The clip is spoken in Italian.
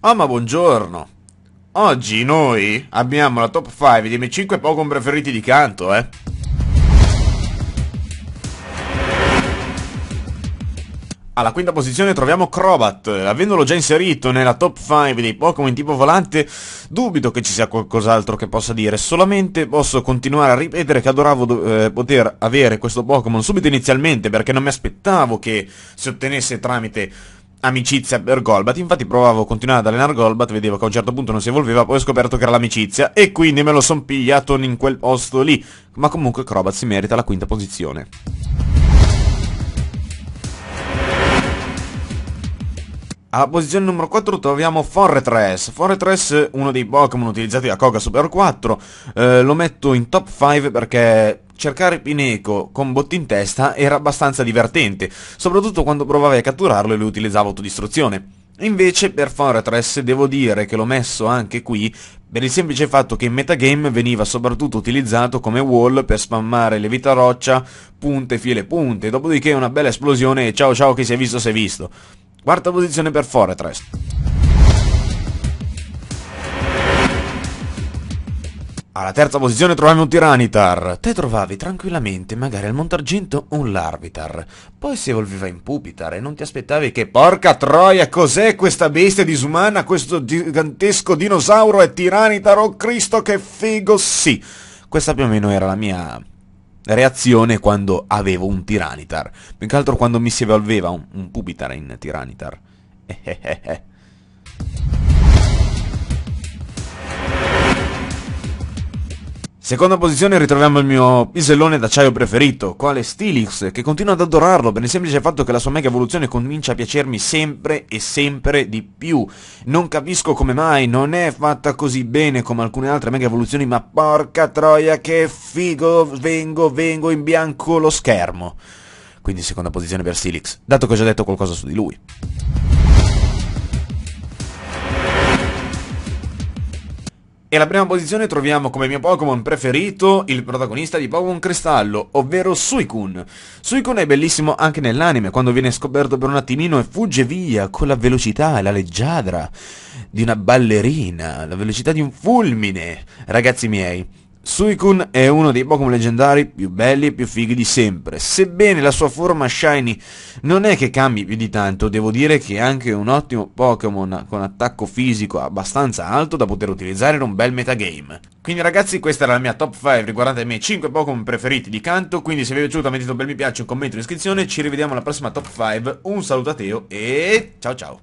Oh ma buongiorno! Oggi noi abbiamo la top 5 dei miei 5 Pokémon preferiti di canto, eh! Alla quinta posizione troviamo Crobat, avendolo già inserito nella top 5 dei Pokémon tipo volante, dubito che ci sia qualcos'altro che possa dire, solamente posso continuare a ripetere che adoravo eh, poter avere questo Pokémon subito inizialmente, perché non mi aspettavo che si ottenesse tramite amicizia per Golbat, infatti provavo a continuare ad allenare Golbat, vedevo che a un certo punto non si evolveva, poi ho scoperto che era l'amicizia e quindi me lo son pigliato in quel posto lì, ma comunque Crobat si merita la quinta posizione. Alla posizione numero 4 troviamo Forretress. Forretress uno dei Pokémon utilizzati da Koga Super 4. Eh, lo metto in top 5 perché cercare Pineco con botti in testa era abbastanza divertente, soprattutto quando provavi a catturarlo e lui utilizzava autodistruzione. Invece per Fortress devo dire che l'ho messo anche qui per il semplice fatto che in metagame veniva soprattutto utilizzato come wall per spammare le vita roccia, punte, file punte, dopodiché una bella esplosione e ciao ciao che si è visto si è visto. Quarta posizione per Fortress. Alla terza posizione troviamo un Tiranitar. Te trovavi tranquillamente magari al Montargento un Larvitar. Poi si evolveva in Pupitar e non ti aspettavi che porca troia cos'è questa bestia disumana, questo gigantesco dinosauro è Tiranitar, oh Cristo che figo sì. Questa più o meno era la mia reazione quando avevo un Tiranitar. Più che altro quando mi si evolveva un, un Pupitar in Tiranitar. Ehehehe. Eh. Seconda posizione ritroviamo il mio pisellone d'acciaio preferito, quale Stilix, che continua ad adorarlo per il semplice fatto che la sua mega evoluzione comincia a piacermi sempre e sempre di più. Non capisco come mai, non è fatta così bene come alcune altre mega evoluzioni, ma porca troia che figo, vengo, vengo in bianco lo schermo. Quindi seconda posizione per Stilix, dato che ho già detto qualcosa su di lui. E alla prima posizione troviamo come mio Pokémon preferito il protagonista di Pokémon Cristallo, ovvero Suicune. Suicune è bellissimo anche nell'anime, quando viene scoperto per un attimino e fugge via con la velocità e la leggiadra di una ballerina, la velocità di un fulmine. Ragazzi miei, Suicune è uno dei Pokémon leggendari più belli e più fighi di sempre, sebbene la sua forma shiny non è che cambi più di tanto, devo dire che è anche un ottimo Pokémon con attacco fisico abbastanza alto da poter utilizzare in un bel metagame. Quindi ragazzi questa era la mia top 5 riguardante i miei 5 Pokémon preferiti di canto, quindi se vi è piaciuto mettete un bel mi piace, un commento, un'iscrizione, ci rivediamo alla prossima top 5, un saluto a Teo e ciao ciao!